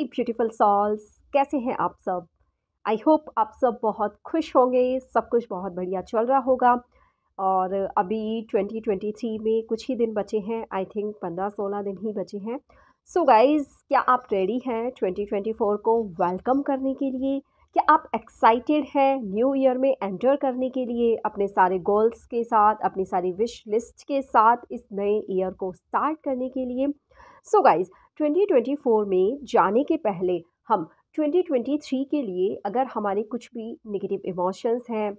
मेरी beautiful souls कैसे हैं आप सब आई होप आप सब बहुत खुश होंगे सब कुछ बहुत बढ़िया चल रहा होगा और अभी 2023 में कुछ ही दिन बचे हैं आई थिंक 15-16 दिन ही बचे हैं सो so गाइज़ क्या आप रेडी हैं 2024 को वेलकम करने के लिए क्या आप एक्साइटेड हैं न्यू ईयर में एंटर करने के लिए अपने सारे गोल्स के साथ अपनी सारी विश लिस्ट के साथ इस नए ईयर को स्टार्ट करने के लिए सो गाइज 2024 में जाने के पहले हम 2023 के लिए अगर हमारे कुछ भी नेगेटिव इमोशंस हैं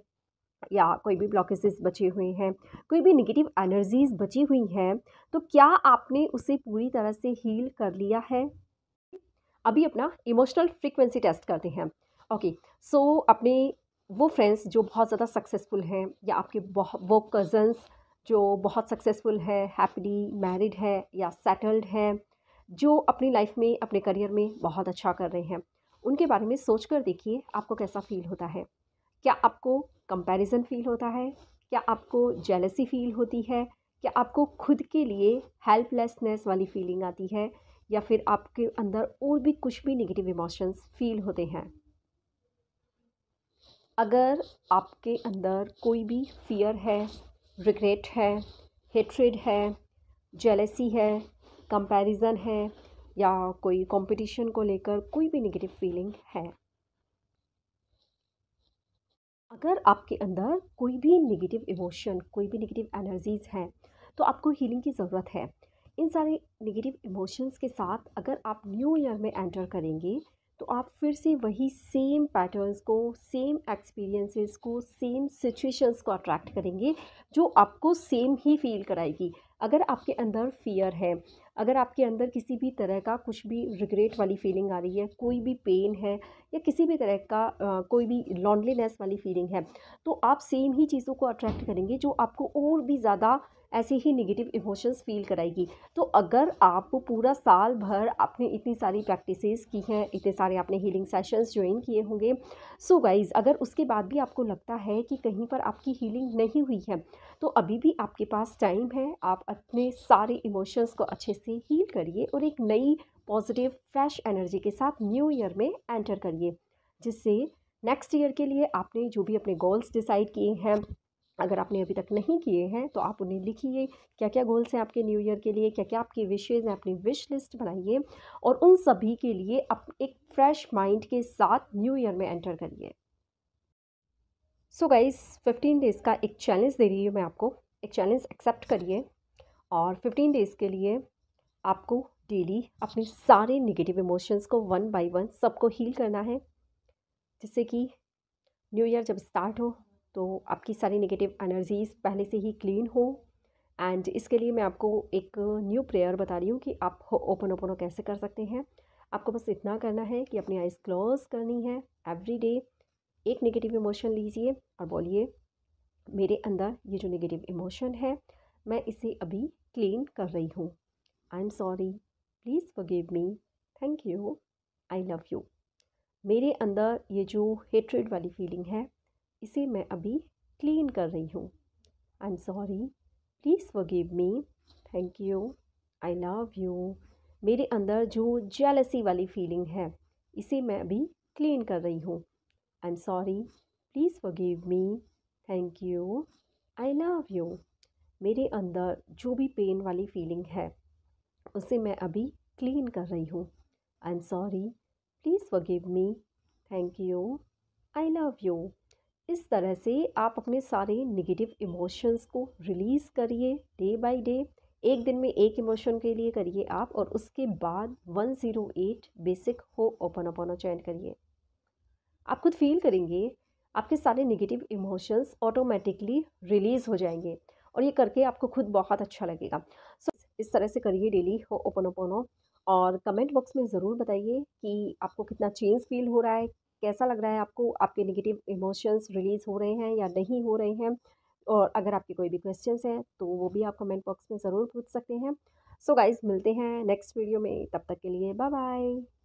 या कोई भी ब्लॉकेजेस बचे हुए हैं कोई भी नेगेटिव एनर्जीज़ बची हुई हैं तो क्या आपने उसे पूरी तरह से हील कर लिया है अभी अपना इमोशनल फ्रिक्वेंसी टेस्ट करते हैं ओके सो अपने वो फ्रेंड्स जो बहुत ज़्यादा सक्सेसफुल हैं या आपके वो कज़न्स जो बहुत सक्सेसफुल है हैप्पीली मैरिड है या सेटल्ड हैं जो अपनी लाइफ में अपने करियर में बहुत अच्छा कर रहे हैं उनके बारे में सोच कर देखिए आपको कैसा फील होता है क्या आपको कंपैरिजन फील होता है क्या आपको जेलसी फील होती है क्या आपको खुद के लिए हेल्पलेसनेस वाली फीलिंग आती है या फिर आपके अंदर और भी कुछ भी निगेटिव इमोशंस फील होते हैं अगर आपके अंदर कोई भी फ़ियर है रिग्रेट है हेट्रेड है जेलसी है कंपैरिज़न है या कोई कंपटीशन को लेकर कोई भी नेगेटिव फीलिंग है अगर आपके अंदर कोई भी नेगेटिव इमोशन कोई भी नेगेटिव एनर्जीज़ हैं तो आपको हीलिंग की ज़रूरत है इन सारे नेगेटिव इमोशंस के साथ अगर आप न्यू ईयर में एंटर करेंगे तो आप फिर से वही सेम पैटर्न्स को सेम एक्सपीरियंसेस को सेम सिचुएशंस को अट्रैक्ट करेंगे जो आपको सेम ही फील कराएगी अगर आपके अंदर फियर है अगर आपके अंदर किसी भी तरह का कुछ भी रिग्रेट वाली फीलिंग आ रही है कोई भी पेन है या किसी भी तरह का आ, कोई भी लॉन्डलीनेस वाली फीलिंग है तो आप सेम ही चीज़ों को अट्रैक्ट करेंगे जो आपको और भी ज़्यादा ऐसे ही नेगेटिव इमोशंस फील कराएगी तो अगर आप पूरा साल भर आपने इतनी सारी प्रैक्टिसेस की हैं इतने सारे आपने हीलिंग सेशंस ज्वाइन किए होंगे सो so गाइज़ अगर उसके बाद भी आपको लगता है कि कहीं पर आपकी हीलिंग नहीं हुई है तो अभी भी आपके पास टाइम है आप अपने सारे इमोशंस को अच्छे से हील करिए और एक नई पॉजिटिव फ्रेश एनर्जी के साथ न्यू ईयर में एंटर करिए जिससे नेक्स्ट ईयर के लिए आपने जो भी अपने गोल्स डिसाइड किए हैं अगर आपने अभी तक नहीं किए हैं तो आप उन्हें लिखिए क्या क्या गोल्स हैं आपके न्यू ईयर के लिए क्या क्या आपकी विशेज़ हैं अपनी विश लिस्ट बनाइए और उन सभी के लिए आप एक फ्रेश माइंड के साथ न्यू ईयर में एंटर करिए सो गाइज फिफ्टीन डेज़ का एक चैलेंज दे रही हूँ मैं आपको एक चैलेंज एक्सेप्ट करिए और फिफ्टीन डेज़ के लिए आपको डेली अपने सारे निगेटिव इमोशंस को वन बाय वन सबको हील करना है जिससे कि न्यू ईयर जब स्टार्ट हो तो आपकी सारी नेगेटिव एनर्जीज़ पहले से ही क्लीन हो एंड इसके लिए मैं आपको एक न्यू प्रेयर बता रही हूँ कि आप ओपन ओपन कैसे कर सकते हैं आपको बस इतना करना है कि अपनी आइज़ क्लोज करनी है एवरी डे एक नेगेटिव इमोशन लीजिए और बोलिए मेरे अंदर ये जो नेगेटिव इमोशन है मैं इसे अभी क्लीन कर रही हूँ I am sorry please forgive me thank you I love you मेरे अंदर ये जो हेट्रेड वाली फीलिंग है इसे मैं अभी क्लीन कर रही हूँ I am sorry please forgive me thank you I love you मेरे अंदर जो जेलसी वाली फीलिंग है इसे मैं अभी क्लीन कर रही हूँ I am sorry please forgive me thank you I love you मेरे अंदर जो भी पेन वाली फीलिंग है उसे मैं अभी क्लीन कर रही हूँ I am sorry please give me thank you I love you इस तरह से आप अपने सारे निगेटिव इमोशंस को रिलीज़ करिए डे बाय डे एक दिन में एक इमोशन के लिए करिए आप और उसके बाद 108 बेसिक हो ओपन ओपन चैन करिए आप खुद फील करेंगे आपके सारे निगेटिव इमोशंस ऑटोमेटिकली रिलीज़ हो जाएंगे और ये करके आपको खुद बहुत अच्छा लगेगा सो so, इस तरह से करिए डेली हो ओपन ओपनो और कमेंट बॉक्स में ज़रूर बताइए कि आपको कितना चेंज फील हो रहा है कैसा लग रहा है आपको आपके नेगेटिव इमोशंस रिलीज़ हो रहे हैं या नहीं हो रहे हैं और अगर आपके कोई भी क्वेश्चंस हैं तो वो भी आप कमेंट बॉक्स में ज़रूर पूछ सकते हैं सो so गाइज़ मिलते हैं नेक्स्ट वीडियो में तब तक के लिए बाय बाय